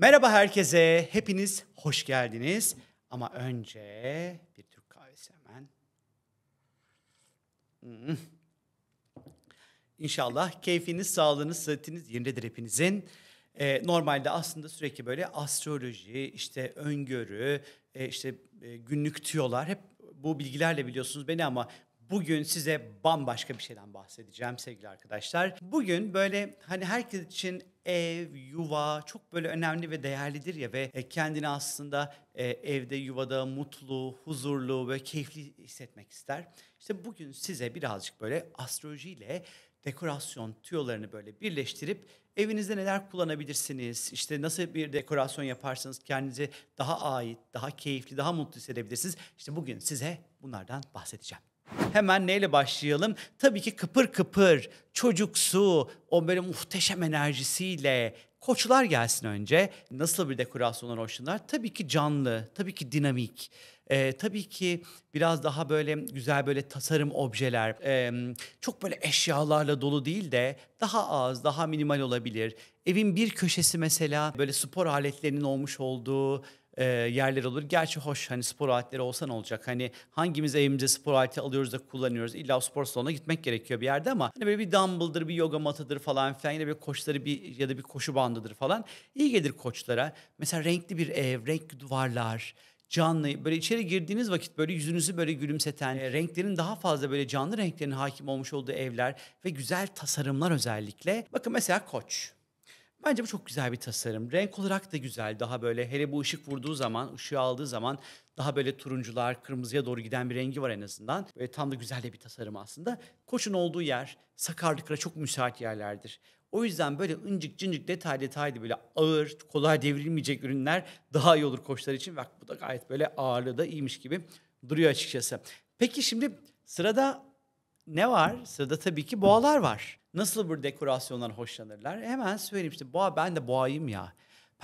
Merhaba herkese, hepiniz hoş geldiniz. Ama önce bir Türk kahvesi hemen. Hmm. İnşallah keyfiniz, sağlığınız, sıhhatiniz yerindedir hepinizin. Ee, normalde aslında sürekli böyle astroloji, işte öngörü, e, işte e, günlük tüyolar hep bu bilgilerle biliyorsunuz beni ama Bugün size bambaşka bir şeyden bahsedeceğim sevgili arkadaşlar. Bugün böyle hani herkes için ev, yuva çok böyle önemli ve değerlidir ya ve e, kendini aslında e, evde, yuvada mutlu, huzurlu ve keyifli hissetmek ister. İşte bugün size birazcık böyle astroloji ile dekorasyon tüyolarını böyle birleştirip evinizde neler kullanabilirsiniz, işte nasıl bir dekorasyon yaparsanız kendinize daha ait, daha keyifli, daha mutlu hissedebilirsiniz. İşte bugün size bunlardan bahsedeceğim. Hemen neyle başlayalım? Tabii ki kıpır kıpır, çocuksu, o böyle muhteşem enerjisiyle, koçlar gelsin önce. Nasıl bir dekorasyondan hoşlanırlar? Tabii ki canlı, tabii ki dinamik. Ee, tabii ki biraz daha böyle güzel böyle tasarım objeler, ee, çok böyle eşyalarla dolu değil de daha az, daha minimal olabilir. Evin bir köşesi mesela böyle spor aletlerinin olmuş olduğu, e, yerler olur. Gerçi hoş hani spor aletleri olsa ne olacak? Hani hangimiz evimize spor aleti alıyoruz da kullanıyoruz? İlla spor salonuna gitmek gerekiyor bir yerde ama hani böyle bir dumbbell'dır, bir yoga matıdır falan filan yine bir koçları bir ya da bir koşu bandıdır falan. İyi gelir koçlara. Mesela renkli bir ev, renkli duvarlar, canlı böyle içeri girdiğiniz vakit böyle yüzünüzü böyle gülümseten e, renklerin daha fazla böyle canlı renklerin hakim olmuş olduğu evler ve güzel tasarımlar özellikle. Bakın mesela Koç. Bence bu çok güzel bir tasarım. Renk olarak da güzel. Daha böyle hele bu ışık vurduğu zaman, ışığı aldığı zaman daha böyle turuncular, kırmızıya doğru giden bir rengi var en azından. Böyle tam da güzel de bir tasarım aslında. Koç'un olduğu yer sakarlıklara çok müsait yerlerdir. O yüzden böyle incik cincik detay detaylı böyle ağır, kolay devrilmeyecek ürünler daha iyi olur koçlar için. Bak bu da gayet böyle ağırlığı da iyiymiş gibi duruyor açıkçası. Peki şimdi sırada ne var? Sırada tabii ki boğalar var. Nasıl bir dekorasyonlar hoşlanırlar? Hemen söyleyeyim işte boğa ben de boğayım ya.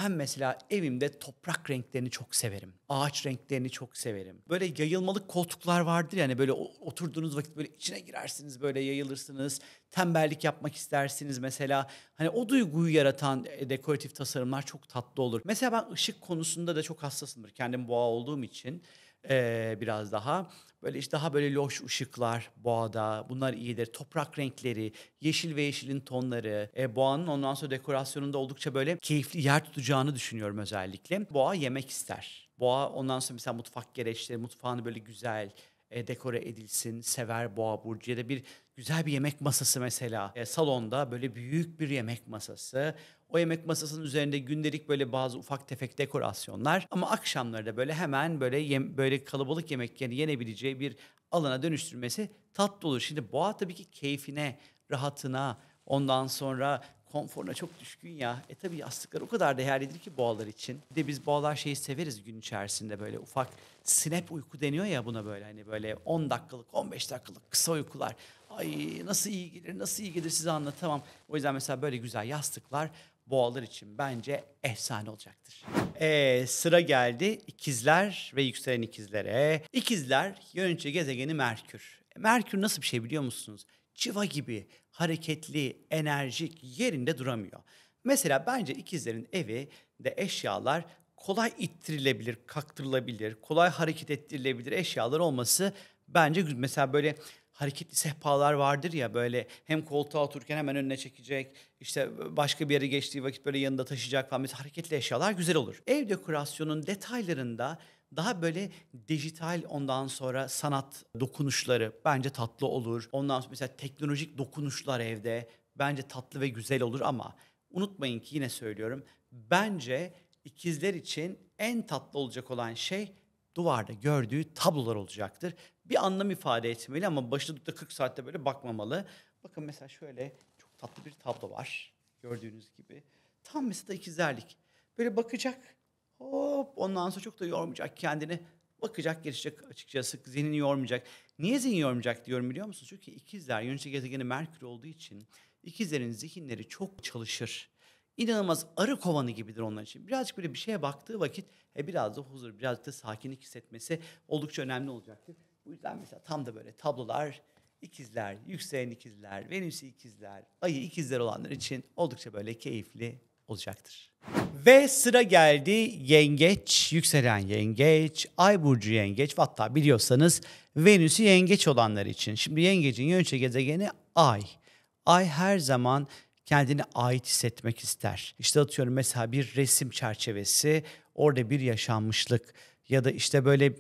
Ben mesela evimde toprak renklerini çok severim. Ağaç renklerini çok severim. Böyle yayılmalık koltuklar vardır yani böyle oturduğunuz vakit böyle içine girersiniz böyle yayılırsınız. Tembellik yapmak istersiniz mesela. Hani o duyguyu yaratan e, dekoratif tasarımlar çok tatlı olur. Mesela ben ışık konusunda da çok hassasımdır. Kendim boğa olduğum için ee, biraz daha. Böyle işte daha böyle loş ışıklar boğada bunlar iyidir. Toprak renkleri, yeşil ve yeşilin tonları. E, boğanın ondan sonra dekorasyonunda oldukça böyle keyifli yer tutacağını düşünüyorum özellikle. Boğa yemek ister. Boğa ondan sonra mesela mutfak gereçleri, mutfağını böyle güzel, e, dekore edilsin. Sever Boğa Burcu ya da bir güzel bir yemek masası mesela. E, salonda böyle büyük bir yemek masası. O yemek masasının üzerinde gündelik böyle bazı ufak tefek dekorasyonlar ama akşamları da böyle hemen böyle yem, böyle kalabalık yemek yani yenebileceği bir alana dönüştürmesi tatlı olur. Şimdi boğa tabii ki keyfine, rahatına, ondan sonra konforuna çok düşkün ya. E tabii yastıklar o kadar değerlidir ki boğalar için. Bir de biz boğalar şeyi severiz gün içerisinde böyle ufak snap uyku deniyor ya buna böyle hani böyle 10 dakikalık 15 dakikalık kısa uykular. Ay nasıl iyi gelir nasıl iyi gelir size anlatamam. O yüzden mesela böyle güzel yastıklar boğalar için bence efsane olacaktır. Ee, sıra geldi ikizler ve yükselen ikizlere. İkizler yönetici gezegeni Merkür. Merkür nasıl bir şey biliyor musunuz? cıva gibi hareketli, enerjik, yerinde duramıyor. Mesela bence ikizlerin evi de eşyalar kolay ittirilebilir, kaktırılabilir, kolay hareket ettirilebilir eşyalar olması bence mesela böyle hareketli sehpalar vardır ya böyle hem koltuğa otururken hemen önüne çekecek işte başka bir yere geçtiği vakit böyle yanında taşıyacak falan mesela hareketli eşyalar güzel olur. Ev dekorasyonun detaylarında daha böyle dijital ondan sonra sanat dokunuşları bence tatlı olur. Ondan sonra mesela teknolojik dokunuşlar evde bence tatlı ve güzel olur ama unutmayın ki yine söylüyorum. Bence ikizler için en tatlı olacak olan şey duvarda gördüğü tablolar olacaktır. Bir anlam ifade etmeli ama başladıkta 40 saatte böyle bakmamalı. Bakın mesela şöyle çok tatlı bir tablo var gördüğünüz gibi. Tam mesela ikizlerlik. Böyle bakacak Hop ondan sonra çok da yormayacak kendini. Bakacak gelişecek açıkçası zihnini yormayacak. Niye zihin yormayacak diyorum biliyor musunuz? Çünkü ikizler yönetici gezegeni Merkür olduğu için ikizlerin zihinleri çok çalışır. İnanılmaz arı kovanı gibidir onlar için. Birazcık böyle bir şeye baktığı vakit he biraz da huzur, birazcık da sakinlik hissetmesi oldukça önemli olacaktır. Bu yüzden mesela tam da böyle tablolar ikizler, yükselen ikizler, venüs ikizler, ayı ikizler olanlar için oldukça böyle keyifli olacaktır. Ve sıra geldi yengeç, yükselen yengeç, ay burcu yengeç hatta biliyorsanız Venüs'ü yengeç olanlar için. Şimdi yengecin yönçe gezegeni ay. Ay her zaman kendini ait hissetmek ister. İşte atıyorum mesela bir resim çerçevesi, orada bir yaşanmışlık ya da işte böyle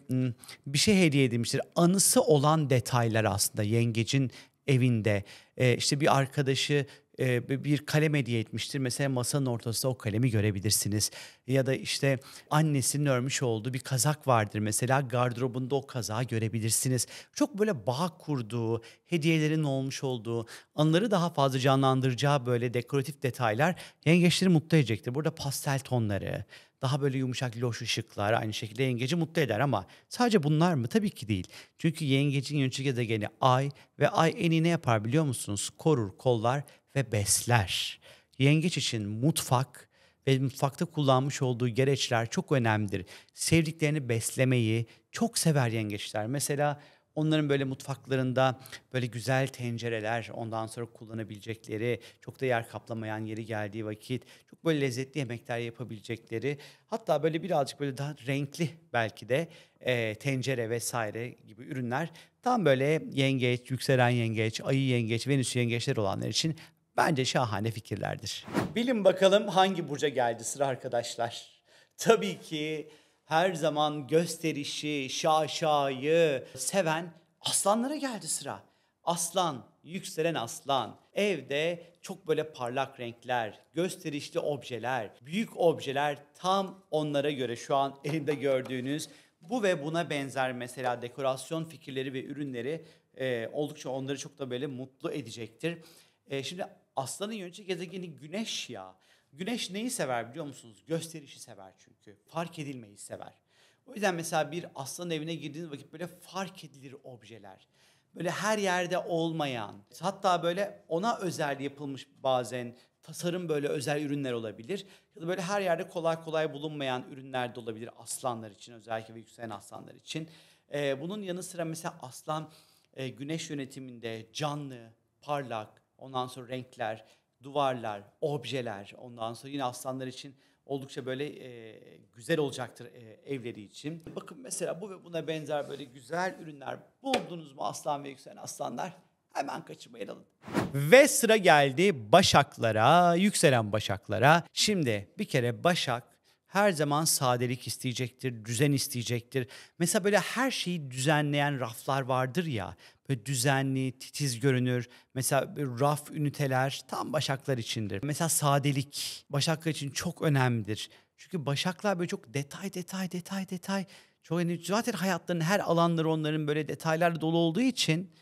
bir şey hediye edilmiştir. Anısı olan detaylar aslında yengecin evinde. Ee, işte bir arkadaşı e, bir kalem hediye etmiştir. Mesela masanın ortasında o kalemi görebilirsiniz. Ya da işte annesinin örmüş olduğu bir kazak vardır. Mesela gardırobunda o kazağı görebilirsiniz. Çok böyle bağ kurduğu, hediyelerin olmuş olduğu, anıları daha fazla canlandıracağı böyle dekoratif detaylar yengeçleri mutlu edecektir. Burada pastel tonları, daha böyle yumuşak loş ışıklar aynı şekilde yengeci mutlu eder ama sadece bunlar mı? Tabii ki değil. Çünkü yengecin yönetici gezegeni ay ve ay eni ne yapar biliyor musunuz? Korur, kollar ve besler. Yengeç için mutfak ve mutfakta kullanmış olduğu gereçler çok önemlidir. Sevdiklerini beslemeyi çok sever yengeçler. Mesela Onların böyle mutfaklarında böyle güzel tencereler, ondan sonra kullanabilecekleri, çok da yer kaplamayan yeri geldiği vakit çok böyle lezzetli yemekler yapabilecekleri, hatta böyle birazcık böyle daha renkli belki de e, tencere vesaire gibi ürünler tam böyle yengeç, yükselen yengeç, ayı yengeç, venüs yengeçler olanlar için Bence şahane fikirlerdir. Bilin bakalım hangi burca geldi sıra arkadaşlar. Tabii ki her zaman gösterişi, şaşayı seven aslanlara geldi sıra. Aslan, yükselen aslan. Evde çok böyle parlak renkler, gösterişli objeler, büyük objeler tam onlara göre şu an elimde gördüğünüz bu ve buna benzer mesela dekorasyon fikirleri ve ürünleri e, oldukça onları çok da böyle mutlu edecektir. E, şimdi Aslanın yönetici gezegeni Güneş ya. Güneş neyi sever biliyor musunuz? Gösterişi sever çünkü. Fark edilmeyi sever. O yüzden mesela bir aslan evine girdiğiniz vakit böyle fark edilir objeler. Böyle her yerde olmayan, hatta böyle ona özel yapılmış bazen tasarım böyle özel ürünler olabilir. Ya da böyle her yerde kolay kolay bulunmayan ürünler de olabilir aslanlar için özellikle ve yükselen aslanlar için. Ee, bunun yanı sıra mesela aslan e, güneş yönetiminde canlı, parlak, Ondan sonra renkler, duvarlar, objeler. Ondan sonra yine aslanlar için oldukça böyle e, güzel olacaktır e, evleri için. Bakın mesela bu ve buna benzer böyle güzel ürünler buldunuz mu aslan ve yükselen aslanlar? Hemen kaçırmayın alın. Ve sıra geldi başaklara, yükselen başaklara. Şimdi bir kere başak her zaman sadelik isteyecektir, düzen isteyecektir. Mesela böyle her şeyi düzenleyen raflar vardır ya. Böyle düzenli, titiz görünür. Mesela raf üniteler tam başaklar içindir. Mesela sadelik başaklar için çok önemlidir. Çünkü başaklar böyle çok detay detay detay detay. Çok önemli. Zaten hayatlarının her alanları onların böyle detaylarla dolu olduğu için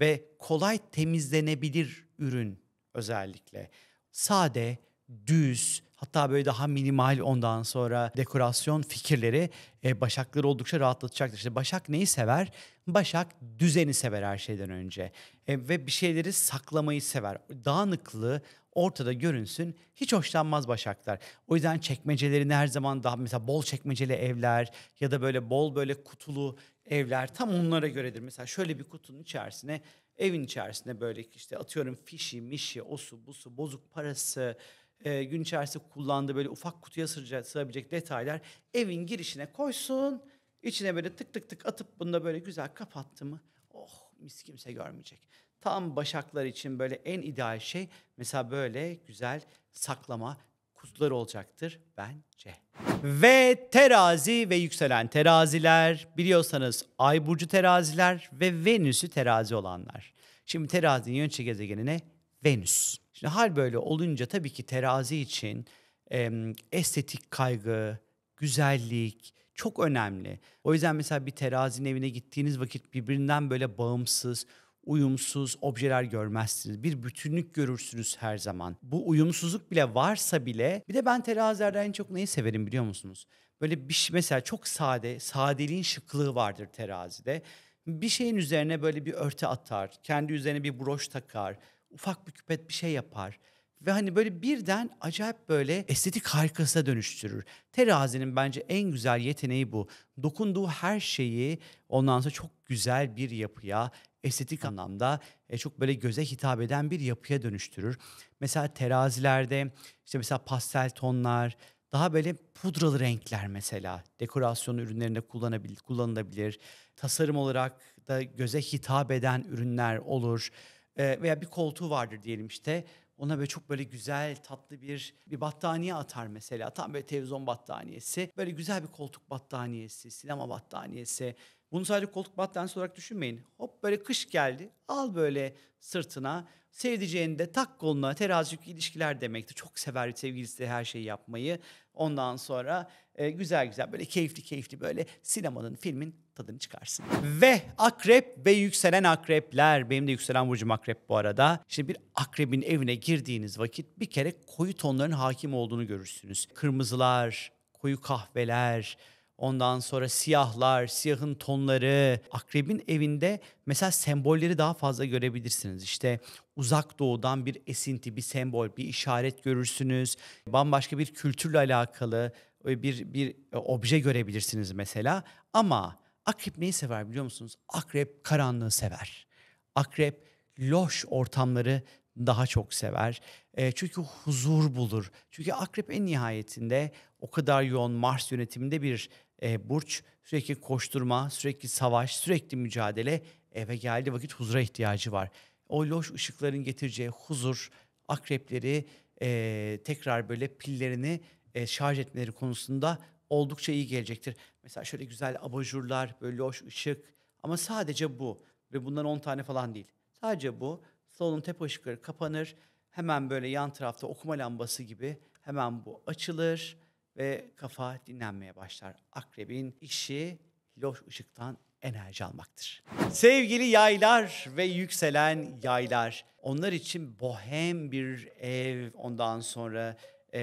ve kolay temizlenebilir ürün özellikle. Sade, düz, Hatta böyle daha minimal ondan sonra dekorasyon fikirleri e, Başakları oldukça rahatlatacaktır. İşte Başak neyi sever? Başak düzeni sever her şeyden önce e, ve bir şeyleri saklamayı sever. Dağınıklığı ortada görünsün hiç hoşlanmaz Başaklar. O yüzden çekmecelerini her zaman daha mesela bol çekmeceli evler ya da böyle bol böyle kutulu evler tam onlara göredir. Mesela şöyle bir kutunun içerisine evin içerisinde böyle işte atıyorum fişi, mişi, osu, busu, bozuk parası, e, gün içerisinde kullandığı böyle ufak kutuya sığacak, sığabilecek detaylar evin girişine koysun. İçine böyle tık tık tık atıp bunu da böyle güzel kapattı mı? Oh mis kimse görmeyecek. Tam başaklar için böyle en ideal şey mesela böyle güzel saklama kutular olacaktır bence. Ve terazi ve yükselen teraziler biliyorsanız Ay burcu teraziler ve Venüs'ü terazi olanlar. Şimdi terazinin yönetici gezegenine Venüs. Şimdi hal böyle olunca tabii ki terazi için e, estetik kaygı, güzellik çok önemli. O yüzden mesela bir terazinin evine gittiğiniz vakit birbirinden böyle bağımsız, uyumsuz objeler görmezsiniz. Bir bütünlük görürsünüz her zaman. Bu uyumsuzluk bile varsa bile bir de ben terazilerden en çok neyi severim biliyor musunuz? Böyle bir şey mesela çok sade, sadeliğin şıklığı vardır terazide. Bir şeyin üzerine böyle bir örtü atar, kendi üzerine bir broş takar ufak bir küpet bir şey yapar. Ve hani böyle birden acayip böyle estetik harikasına dönüştürür. Terazinin bence en güzel yeteneği bu. Dokunduğu her şeyi ondan sonra çok güzel bir yapıya, estetik anlamda e, çok böyle göze hitap eden bir yapıya dönüştürür. Mesela terazilerde işte mesela pastel tonlar, daha böyle pudralı renkler mesela dekorasyon ürünlerinde kullanabilir, kullanılabilir. Tasarım olarak da göze hitap eden ürünler olur veya bir koltuğu vardır diyelim işte ona böyle çok böyle güzel tatlı bir bir battaniye atar mesela. Tam böyle televizyon battaniyesi. Böyle güzel bir koltuk battaniyesi, sinema battaniyesi. Bunu sadece koltuk battaniyesi olarak düşünmeyin. Hop böyle kış geldi. Al böyle sırtına Sevdiceğinde de tak koluna terazi ilişkiler demekti. Çok sever sevgilisi de her şeyi yapmayı. Ondan sonra e, güzel güzel böyle keyifli keyifli böyle sinemanın filmin tadını çıkarsın. Ve akrep ve yükselen akrepler. Benim de yükselen burcum akrep bu arada. Şimdi bir akrebin evine girdiğiniz vakit bir kere koyu tonların hakim olduğunu görürsünüz. Kırmızılar, koyu kahveler, Ondan sonra siyahlar, siyahın tonları, akrebin evinde mesela sembolleri daha fazla görebilirsiniz. İşte uzak doğudan bir esinti, bir sembol, bir işaret görürsünüz. Bambaşka bir kültürle alakalı e, bir bir e, obje görebilirsiniz mesela. Ama akrep neyi sever biliyor musunuz? Akrep karanlığı sever. Akrep loş ortamları daha çok sever. E, çünkü huzur bulur. Çünkü akrep en nihayetinde o kadar yoğun Mars yönetiminde bir e, burç. Sürekli koşturma, sürekli savaş, sürekli mücadele. Eve geldi vakit huzura ihtiyacı var. O loş ışıkların getireceği huzur akrepleri e, tekrar böyle pillerini e, şarj etmeleri konusunda oldukça iyi gelecektir. Mesela şöyle güzel abajurlar, böyle loş ışık ama sadece bu ve bundan 10 tane falan değil. Sadece bu salonun tepe ışıkları kapanır. Hemen böyle yan tarafta okuma lambası gibi hemen bu açılır ve kafa dinlenmeye başlar. Akrebin işi loş ışıktan enerji almaktır. Sevgili yaylar ve yükselen yaylar. Onlar için bohem bir ev, ondan sonra e,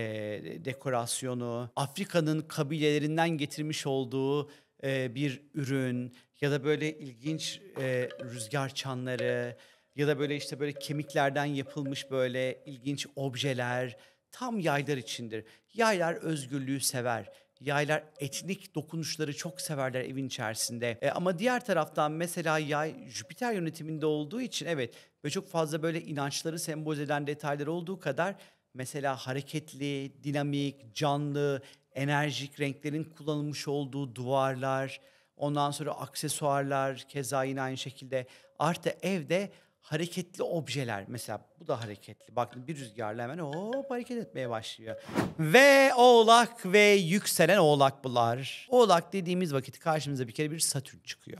dekorasyonu, Afrika'nın kabilelerinden getirmiş olduğu e, bir ürün ya da böyle ilginç e, rüzgar çanları, ya da böyle işte böyle kemiklerden yapılmış böyle ilginç objeler tam yaylar içindir. Yaylar özgürlüğü sever. Yaylar etnik dokunuşları çok severler evin içerisinde. E, ama diğer taraftan mesela yay Jüpiter yönetiminde olduğu için evet ve çok fazla böyle inançları sembolize eden detaylar olduğu kadar mesela hareketli, dinamik, canlı, enerjik renklerin kullanılmış olduğu duvarlar, ondan sonra aksesuarlar keza yine aynı şekilde artı evde hareketli objeler mesela bu da hareketli. Baktın bir rüzgarla hemen hop hareket etmeye başlıyor. Ve oğlak ve yükselen oğlak bunlar. Oğlak dediğimiz vakit karşımıza bir kere bir satürn çıkıyor.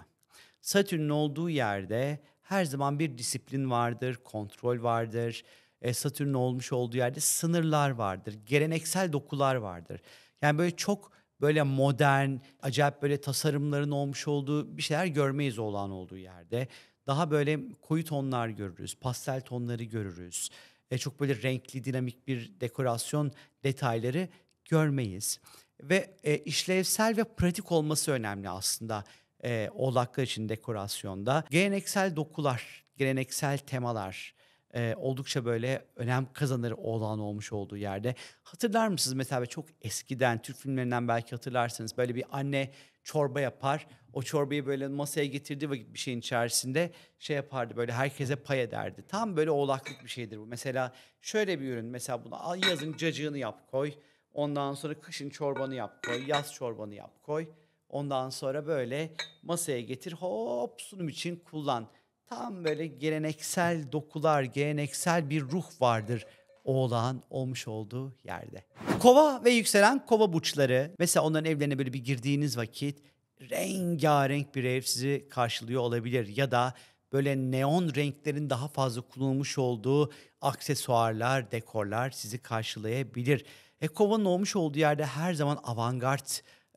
Satürn'ün olduğu yerde her zaman bir disiplin vardır, kontrol vardır. E, Satürn'ün olmuş olduğu yerde sınırlar vardır, geleneksel dokular vardır. Yani böyle çok böyle modern, acayip böyle tasarımların olmuş olduğu bir şeyler görmeyiz olan olduğu yerde daha böyle koyu tonlar görürüz, pastel tonları görürüz. E, çok böyle renkli, dinamik bir dekorasyon detayları görmeyiz. Ve e, işlevsel ve pratik olması önemli aslında e, oğlaklar için dekorasyonda. Geleneksel dokular, geleneksel temalar e, oldukça böyle önem kazanır oğlan olmuş olduğu yerde. Hatırlar mısınız mesela çok eskiden Türk filmlerinden belki hatırlarsınız böyle bir anne çorba yapar. O çorbayı böyle masaya getirdiği vakit bir şeyin içerisinde şey yapardı böyle herkese pay ederdi. Tam böyle oğlaklık bir şeydir bu. Mesela şöyle bir ürün mesela bunu al yazın cacığını yap koy. Ondan sonra kışın çorbanı yap koy. Yaz çorbanı yap koy. Ondan sonra böyle masaya getir hop sunum için kullan. Tam böyle geleneksel dokular, geleneksel bir ruh vardır oğlan olmuş olduğu yerde. Kova ve yükselen kova burçları mesela onların evlerine böyle bir girdiğiniz vakit rengarenk bir ev sizi karşılıyor olabilir ya da böyle neon renklerin daha fazla kullanılmış olduğu aksesuarlar, dekorlar sizi karşılayabilir. E, kovanın olmuş olduğu yerde her zaman avantgard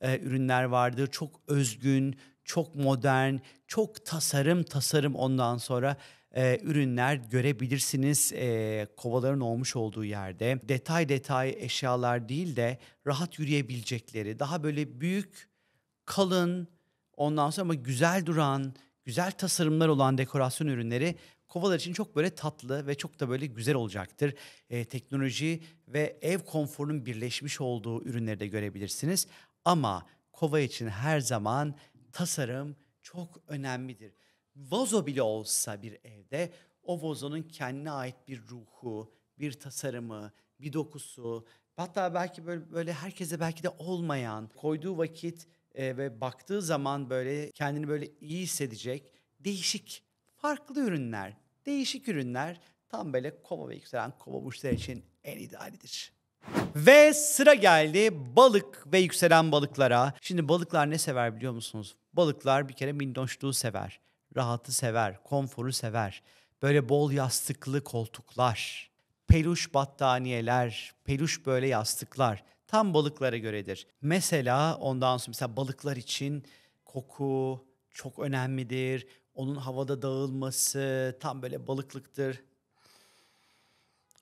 e, ürünler vardır. Çok özgün, çok modern, çok tasarım tasarım ondan sonra e, ürünler görebilirsiniz e, kovaların olmuş olduğu yerde. Detay detay eşyalar değil de rahat yürüyebilecekleri, daha böyle büyük, kalın, ondan sonra ama güzel duran, güzel tasarımlar olan dekorasyon ürünleri kovalar için çok böyle tatlı ve çok da böyle güzel olacaktır. E, teknoloji ve ev konforunun birleşmiş olduğu ürünleri de görebilirsiniz. Ama kova için her zaman tasarım çok önemlidir vazo bile olsa bir evde o vazonun kendine ait bir ruhu, bir tasarımı, bir dokusu, hatta belki böyle, böyle herkese belki de olmayan, koyduğu vakit e, ve baktığı zaman böyle kendini böyle iyi hissedecek değişik, farklı ürünler, değişik ürünler tam böyle kova ve yükselen kova burçları için en idealidir. Ve sıra geldi balık ve yükselen balıklara. Şimdi balıklar ne sever biliyor musunuz? Balıklar bir kere minnoşluğu sever rahatı sever, konforu sever. Böyle bol yastıklı koltuklar, peluş battaniyeler, peluş böyle yastıklar tam balıklara göredir. Mesela ondan sonra mesela balıklar için koku çok önemlidir. Onun havada dağılması tam böyle balıklıktır.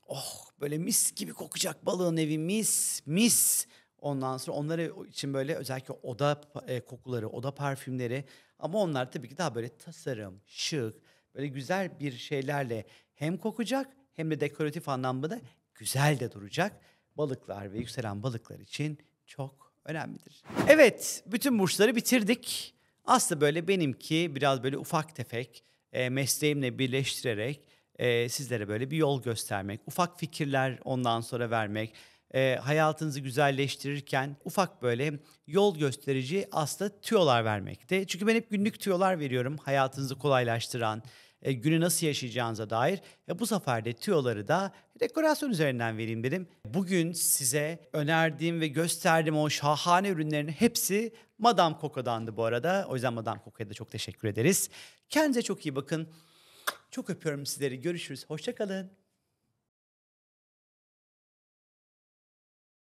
Oh böyle mis gibi kokacak balığın evi mis mis. Ondan sonra onları için böyle özellikle oda e, kokuları, oda parfümleri ama onlar tabii ki daha böyle tasarım, şık, böyle güzel bir şeylerle hem kokacak hem de dekoratif anlamda da güzel de duracak. Balıklar ve yükselen balıklar için çok önemlidir. Evet, bütün burçları bitirdik. Aslında böyle benimki biraz böyle ufak tefek e, mesleğimle birleştirerek e, sizlere böyle bir yol göstermek, ufak fikirler ondan sonra vermek e, hayatınızı güzelleştirirken ufak böyle yol gösterici aslında tüyolar vermekte. Çünkü ben hep günlük tüyolar veriyorum hayatınızı kolaylaştıran, e, günü nasıl yaşayacağınıza dair. E, bu sefer de tüyoları da dekorasyon üzerinden vereyim dedim. Bugün size önerdiğim ve gösterdiğim o şahane ürünlerin hepsi Madame Coco'dandı bu arada. O yüzden Madame Coco'ya da çok teşekkür ederiz. Kendinize çok iyi bakın. Çok öpüyorum sizleri. Görüşürüz. Hoşçakalın.